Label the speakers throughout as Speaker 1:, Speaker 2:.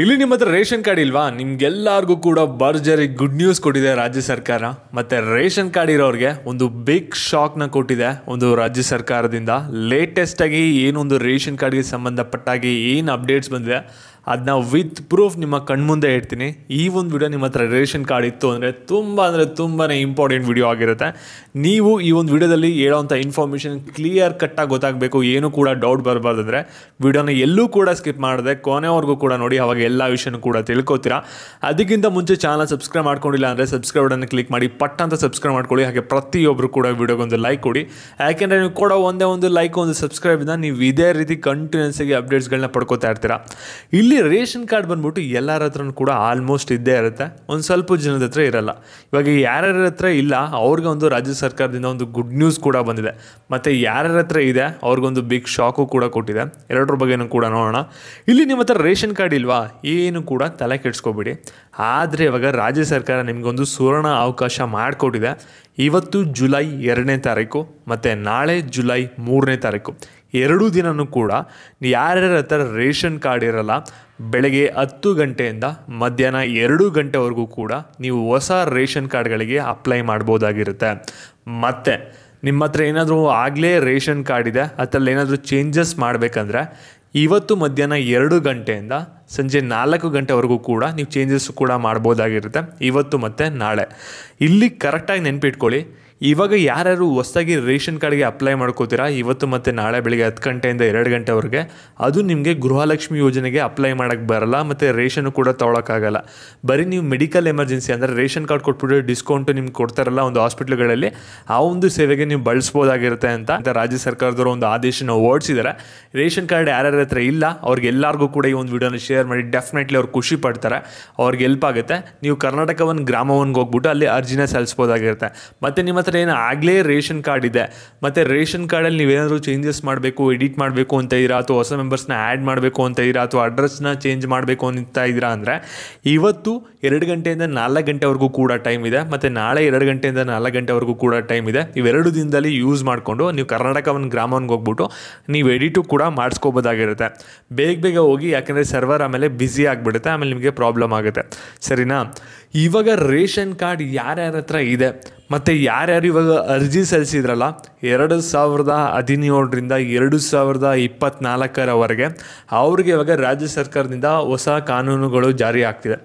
Speaker 1: ಇಲ್ಲಿ ನಿಮ್ಮ ಹತ್ರ ರೇಷನ್ ಕಾರ್ಡ್ ಇಲ್ವಾ ನಿಮ್ಗೆಲ್ಲರಿಗೂ ಕೂಡ ಬರ್ಜರಿ ಗುಡ್ ನ್ಯೂಸ್ ಕೊಟ್ಟಿದೆ ರಾಜ್ಯ ಸರ್ಕಾರ ಮತ್ತೆ ರೇಷನ್ ಕಾರ್ಡ್ ಇರೋರಿಗೆ ಒಂದು ಬಿಗ್ ಶಾಕ್ನ ಕೊಟ್ಟಿದೆ ಒಂದು ರಾಜ್ಯ ಸರ್ಕಾರದಿಂದ ಆಗಿ ಏನೊಂದು ರೇಷನ್ ಕಾರ್ಡ್ಗೆ ಸಂಬಂಧಪಟ್ಟಾಗಿ ಏನು ಅಪ್ಡೇಟ್ಸ್ ಬಂದಿದೆ ಅದನ್ನ ವಿತ್ ಪ್ರೂಫ್ ನಿಮ್ಮ ಕಣ್ಮುಂದೆ ಹೇಳ್ತೀನಿ ಈ ಒಂದು ವಿಡಿಯೋ ನಿಮ್ಮ ಹತ್ರ ರೇಷನ್ ಕಾರ್ಡ್ ಇತ್ತು ಅಂದರೆ ತುಂಬ ಅಂದರೆ ತುಂಬಾ ಇಂಪಾರ್ಟೆಂಟ್ ವಿಡಿಯೋ ಆಗಿರುತ್ತೆ ನೀವು ಈ ಒಂದು ವಿಡಿಯೋದಲ್ಲಿ ಹೇಳೋವಂಥ ಇನ್ಫಾರ್ಮೇಷನ್ ಕ್ಲಿಯರ್ ಕಟ್ಟಾಗಿ ಗೊತ್ತಾಗಬೇಕು ಏನೂ ಕೂಡ ಡೌಟ್ ಬರಬಾರ್ದಂದ್ರೆ ಅಂದರೆ ವಿಡಿಯೋನ ಎಲ್ಲೂ ಕೂಡ ಸ್ಕಿಪ್ ಮಾಡಿದೆ ಕೊನೆವರೆಗೂ ಕೂಡ ನೋಡಿ ಅವಾಗ ಎಲ್ಲ ವಿಷಯನೂ ಕೂಡ ತಿಳ್ಕೊತೀರಾ ಅದಕ್ಕಿಂತ ಮುಂಚೆ ಚಾನಲ್ ಸಬ್ಸ್ಕ್ರೈಬ್ ಮಾಡ್ಕೊಂಡಿಲ್ಲ ಅಂದರೆ ಸಬ್ಸ್ಕ್ರೈಬ್ ಬಟನ್ ಕ್ಲಿಕ್ ಮಾಡಿ ಪಟ್ ಅಂತ ಸಬ್ಸ್ಕ್ರೈಬ್ ಮಾಡ್ಕೊಳ್ಳಿ ಹಾಗೆ ಪ್ರತಿಯೊಬ್ಬರು ಕೂಡ ವಿಡಿಯೋಗೊಂದು ಲೈಕ್ ಕೊಡಿ ಯಾಕೆಂದರೆ ನೀವು ಕೂಡ ಒಂದೇ ಒಂದು ಲೈಕ್ ಒಂದು ಸಬ್ಸ್ಕ್ರೈಬ್ನ ನೀವು ಇದೇ ರೀತಿ ಕಂಟಿನ್ಯೂಸ್ ಆಗಿ ಅಪ್ಡೇಟ್ಸ್ಗಳನ್ನ ಪಡ್ಕೋತಾ ಇರ್ತೀರಾ ಇಲ್ಲಿ ಇಲ್ಲಿ ರೇಷನ್ ಕಾರ್ಡ್ ಬಂದ್ಬಿಟ್ಟು ಎಲ್ಲರ ಹತ್ರನೂ ಕೂಡ ಆಲ್ಮೋಸ್ಟ್ ಇದ್ದೇ ಇರುತ್ತೆ ಒಂದು ಸ್ವಲ್ಪ ಜನದ ಹತ್ರ ಇರಲ್ಲ ಇವಾಗ ಯಾರ್ಯಾರ ಹತ್ರ ಇಲ್ಲ ಅವ್ರಿಗೆ ಒಂದು ರಾಜ್ಯ ಸರ್ಕಾರದಿಂದ ಒಂದು ಗುಡ್ ನ್ಯೂಸ್ ಕೂಡ ಬಂದಿದೆ ಮತ್ತು ಯಾರ್ಯಾರ ಹತ್ರ ಇದೆ ಅವ್ರಿಗೊಂದು ಬಿಗ್ ಶಾಕು ಕೂಡ ಕೊಟ್ಟಿದೆ ಎರಡರ ಬಗ್ಗೆನೂ ಕೂಡ ನೋಡೋಣ ಇಲ್ಲಿ ನಿಮ್ಮ ಹತ್ರ ರೇಷನ್ ಕಾರ್ಡ್ ಇಲ್ವಾ ಏನು ಕೂಡ ತಲೆ ಕೆಡಿಸ್ಕೊಬೇಡಿ ಆದರೆ ಇವಾಗ ರಾಜ್ಯ ಸರ್ಕಾರ ನಿಮಗೊಂದು ಸುವರ್ಣ ಅವಕಾಶ ಮಾಡಿಕೊಟ್ಟಿದೆ ಇವತ್ತು ಜುಲೈ ಎರಡನೇ ತಾರೀಕು ಮತ್ತು ನಾಳೆ ಜುಲೈ ಮೂರನೇ ತಾರೀಕು ಎರಡೂ ದಿನವೂ ಕೂಡ ಯಾರ್ಯಾರ ಹತ್ರ ರೇಷನ್ ಕಾರ್ಡ್ ಇರಲ್ಲ ಬೆಳಗ್ಗೆ ಹತ್ತು ಗಂಟೆಯಿಂದ ಮಧ್ಯಾಹ್ನ ಎರಡು ಗಂಟೆವರೆಗೂ ಕೂಡ ನೀವು ಹೊಸ ರೇಷನ್ ಕಾರ್ಡ್ಗಳಿಗೆ ಅಪ್ಲೈ ಮಾಡ್ಬೋದಾಗಿರುತ್ತೆ ಮತ್ತು ನಿಮ್ಮ ಹತ್ರ ಏನಾದರೂ ಆಗಲೇ ರೇಷನ್ ಕಾರ್ಡ್ ಇದೆ ಅದರಲ್ಲಿ ಏನಾದರೂ ಚೇಂಜಸ್ ಮಾಡಬೇಕಂದ್ರೆ ಇವತ್ತು ಮಧ್ಯಾಹ್ನ ಎರಡು ಗಂಟೆಯಿಂದ ಸಂಜೆ ನಾಲ್ಕು ಗಂಟೆವರೆಗೂ ಕೂಡ ನೀವು ಚೇಂಜಸ್ ಕೂಡ ಮಾಡ್ಬೋದಾಗಿರುತ್ತೆ ಇವತ್ತು ಮತ್ತು ನಾಳೆ ಇಲ್ಲಿ ಕರೆಕ್ಟಾಗಿ ನೆನಪಿಟ್ಕೊಳ್ಳಿ ಇವಾಗ ಯಾರ್ಯಾರು ಹೊಸದಾಗಿ ರೇಷನ್ ಕಾರ್ಡ್ಗೆ ಅಪ್ಲೈ ಮಾಡ್ಕೋತೀರಾ ಇವತ್ತು ಮತ್ತು ನಾಳೆ ಬೆಳಿಗ್ಗೆ ಹತ್ತು ಗಂಟೆಯಿಂದ ಎರಡು ಗಂಟೆವರೆಗೆ ಅದು ನಿಮಗೆ ಗೃಹಲಕ್ಷ್ಮಿ ಯೋಜನೆಗೆ ಅಪ್ಲೈ ಮಾಡೋಕ್ಕೆ ಬರಲ್ಲ ಮತ್ತು ರೇಷನ್ ಕೂಡ ತೊಗೊಳಕ್ಕಾಗಲ್ಲ ಬರೀ ನೀವು ಮೆಡಿಕಲ್ ಎಮರ್ಜೆನ್ಸಿ ಅಂದರೆ ರೇಷನ್ ಕಾರ್ಡ್ ಕೊಟ್ಬಿಟ್ಟು ಡಿಸ್ಕೌಂಟು ನಿಮ್ಗೆ ಕೊಡ್ತಾರಲ್ಲ ಒಂದು ಹಾಸ್ಪಿಟ್ಲ್ಗಳಲ್ಲಿ ಆ ಒಂದು ಸೇವೆಗೆ ನೀವು ಬಳಸ್ಬೋದಾಗಿರುತ್ತೆ ಅಂತ ರಾಜ್ಯ ಸರ್ಕಾರದವರು ಒಂದು ಆದೇಶನ ಓಡಿಸಿದ್ದಾರೆ ರೇಷನ್ ಕಾರ್ಡ್ ಯಾರ್ಯಾರ ಹತ್ರ ಇಲ್ಲ ಅವ್ರಿಗೆ ಕೂಡ ಈ ಒಂದು ವಿಡಿಯೋನ ಶೇರ್ ಮಾಡಿ ಡೆಫಿನೆಟ್ಲಿ ಅವ್ರು ಖುಷಿ ಪಡ್ತಾರೆ ಅವ್ರಿಗೆ ಹೆಲ್ಪ್ ಆಗುತ್ತೆ ನೀವು ಕರ್ನಾಟಕ ಒಂದು ಹೋಗ್ಬಿಟ್ಟು ಅಲ್ಲಿ ಅರ್ಜಿನ ಸಲ್ಲಿಸ್ಬೋದಾಗಿರುತ್ತೆ ಮತ್ತು ನಿಮ್ಮ ಹತ್ರ ಏನು ಆಗಲೇ ರೇಷನ್ ಕಾರ್ಡ್ ಇದೆ ಮತ್ತು ರೇಷನ್ ಕಾರ್ಡಲ್ಲಿ ನೀವೇನಾದರೂ ಚೇಂಜಸ್ ಮಾಡಬೇಕು ಎಡಿಟ್ ಮಾಡಬೇಕು ಅಂತ ಇದ್ದೀರಾ ಅಥವಾ ಹೊಸ ಮೆಂಬರ್ಸ್ನ ಆ್ಯಡ್ ಮಾಡಬೇಕು ಅಂತ ಇದ್ದೀರಾ ಅಥವಾ ಅಡ್ರೆಸ್ನ ಚೇಂಜ್ ಮಾಡಬೇಕು ಅಂತ ಇದ್ದೀರಾ ಅಂದರೆ ಇವತ್ತು ಎರಡು ಗಂಟೆಯಿಂದ ನಾಲ್ಕು ಗಂಟೆವರೆಗೂ ಕೂಡ ಟೈಮ್ ಇದೆ ಮತ್ತು ನಾಳೆ ಎರಡು ಗಂಟೆಯಿಂದ ನಾಲ್ಕು ಗಂಟೆವರೆಗೂ ಕೂಡ ಟೈಮ್ ಇದೆ ಇವೆರಡು ದಿನದಲ್ಲಿ ಯೂಸ್ ಮಾಡಿಕೊಂಡು ನೀವು ಕರ್ನಾಟಕ ಒಂದು ಗ್ರಾಮವನ್ನು ಹೋಗ್ಬಿಟ್ಟು ನೀವು ಎಡಿಟು ಕೂಡ ಮಾಡಿಸ್ಕೋಬೋದಾಗಿರುತ್ತೆ ಬೇಗ ಬೇಗ ಹೋಗಿ ಯಾಕೆಂದರೆ ಸರ್ವರ್ ಆಮೇಲೆ ಬ್ಯುಸಿ ಆಗಿಬಿಡುತ್ತೆ ಆಮೇಲೆ ನಿಮಗೆ ಪ್ರಾಬ್ಲಮ್ ಆಗುತ್ತೆ ಸರಿನಾ ಇವಾಗ ರೇಷನ್ ಕಾರ್ಡ್ ಯಾರ್ಯಾರ ಹತ್ರ ಇದೆ ಮತ್ತು ಯಾರ್ಯಾರು ಇವಾಗ ಅರ್ಜಿ ಸಲ್ಲಿಸಿದ್ರಲ್ಲ ಎರಡು ಸಾವಿರದ ಹದಿನೇಳರಿಂದ ಎರಡು ಸಾವಿರದ ಇಪ್ಪತ್ತ್ನಾಲ್ಕರವರೆಗೆ ಅವ್ರಿಗೆ ಇವಾಗ ರಾಜ್ಯ ಸರ್ಕಾರದಿಂದ ಹೊಸ ಕಾನೂನುಗಳು ಜಾರಿ ಆಗ್ತಿದೆ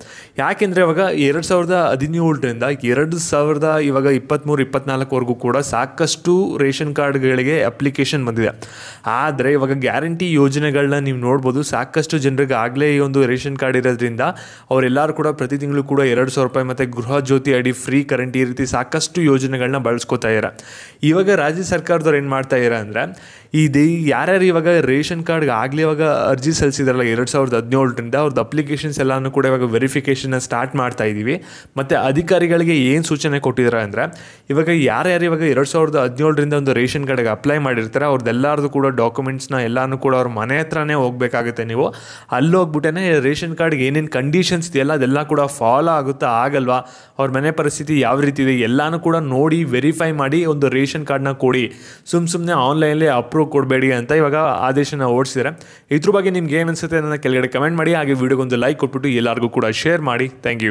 Speaker 1: ಯಾಕೆಂದರೆ ಇವಾಗ ಎರಡು ಸಾವಿರದ ಹದಿನೇಳರಿಂದ ಎರಡು ಸಾವಿರದ ಇವಾಗ ಇಪ್ಪತ್ತ್ಮೂರು ಇಪ್ಪತ್ತ್ನಾಲ್ಕವರೆಗೂ ಕೂಡ ಸಾಕಷ್ಟು ರೇಷನ್ ಕಾರ್ಡ್ಗಳಿಗೆ ಅಪ್ಲಿಕೇಶನ್ ಬಂದಿದೆ ಆದರೆ ಇವಾಗ ಗ್ಯಾರಂಟಿ ಯೋಜನೆಗಳನ್ನ ನೀವು ನೋಡ್ಬೋದು ಸಾಕಷ್ಟು ಜನರಿಗೆ ಆಗಲೇ ಈ ಒಂದು ರೇಷನ್ ಕಾರ್ಡ್ ಇರೋದ್ರಿಂದ ಅವರೆಲ್ಲರೂ ಕೂಡ ಪ್ರತಿ ತಿಂಗಳು ಕೂಡ ಎರಡು ಸಾವಿರ ರೂಪಾಯಿ ಮತ್ತು ಗೃಹ ಜ್ಯೋತಿ ಅಡಿ ಫ್ರೀ ಕರೆಂಟ್ ಈ ರೀತಿ ಸಾಕಷ್ಟು ಯೋಜನೆಗಳನ್ನ ಬಳಸ್ಕೋತಾ ಇದ್ದಾರೆ ಇವಾಗ ರಾಜ್ಯ ಸರ್ಕಾರದವ್ರು ಏನು ಮಾಡ್ತಾ ಇರ ಅಂದರೆ ಇದು ಯಾರ್ಯಾರು ಇವಾಗ ರೇಷನ್ ಕಾರ್ಡ್ಗೆ ಆಗಲಿ ಇವಾಗ ಅರ್ಜಿ ಸಲ್ಲಿಸಿದಾರಲ್ಲ ಎರಡು ಸಾವಿರದ ಹದಿನೇಳರಿಂದ ಅವ್ರದ್ದು ಅಪ್ಲಿಕೇಶನ್ಸ್ ಎಲ್ಲನೂ ಕೂಡ ಇವಾಗ ವೆರಿಫಿಕೇಶನ್ ಸ್ಟಾರ್ಟ್ ಮಾಡ್ತಾ ಇದ್ದೀವಿ ಮತ್ತು ಅಧಿಕಾರಿಗಳಿಗೆ ಏನು ಸೂಚನೆ ಕೊಟ್ಟಿದ್ದಾರೆ ಅಂದರೆ ಇವಾಗ ಯಾರ್ಯಾರು ಇವಾಗ ಎರಡು ಸಾವಿರದ ಹದಿನೇಳರಿಂದ ಒಂದು ರೇಷನ್ ಕಾರ್ಡ್ಗೆ ಅಪ್ಲೈ ಮಾಡಿರ್ತಾರೆ ಅವ್ರದ್ದೆಲ್ಲಾರ್ದು ಕೂಡ ಡಾಕ್ಯುಮೆಂಟ್ಸ್ನ ಎಲ್ಲನೂ ಕೂಡ ಅವ್ರ ಮನೆ ಹತ್ರನೇ ಹೋಗಬೇಕಾಗುತ್ತೆ ನೀವು ಅಲ್ಲಿ ಹೋಗ್ಬಿಟ್ಟೇ ರೇಷನ್ ಕಾರ್ಡ್ಗೆ ಏನೇನು ಕಂಡೀಷನ್ಸ್ ಇದೆಯಲ್ಲ ಅದೆಲ್ಲ ಕೂಡ ಫಾಲೋ ಆಗುತ್ತಾ ಆಗಲ್ವಾ ಅವ್ರ ಮನೆ ಪರಿಸ್ಥಿತಿ ಯಾವ ರೀತಿ ಇದೆ ಎಲ್ಲನೂ ಕೂಡ ನೋಡಿ ವೆರಿಫೈ ಮಾಡಿ ಒಂದು ರೇಷನ್ ಕಾರ್ಡ್ನ ಕೊಡಿ ಸುಮ್ ಸುಮ್ನೆ ಸುಮ್ಮನೆ ಆನ್ಲೈನಲ್ಲಿ ಅಪ್ರೂವ್ ಕೊಡಬೇಡಿ ಅಂತ ಇವಾಗ ಆದೇಶನ ಓಡಿಸಿದರೆ ಇದ್ರ ಬಗ್ಗೆ ನಿಮ್ಗೆ ಏನು ಅನಿಸುತ್ತೆ ನನ್ನ ಕೆಳಗಡೆ ಕಮೆಂಟ್ ಮಾಡಿ ಹಾಗೆ ಒಂದು ಲೈಕ್ ಕೊಟ್ಬಿಟ್ಟು ಎಲ್ಲರಿಗೂ ಕೂಡ ಶೇರ್ ಮಾಡಿ ಥ್ಯಾಂಕ್ ಯು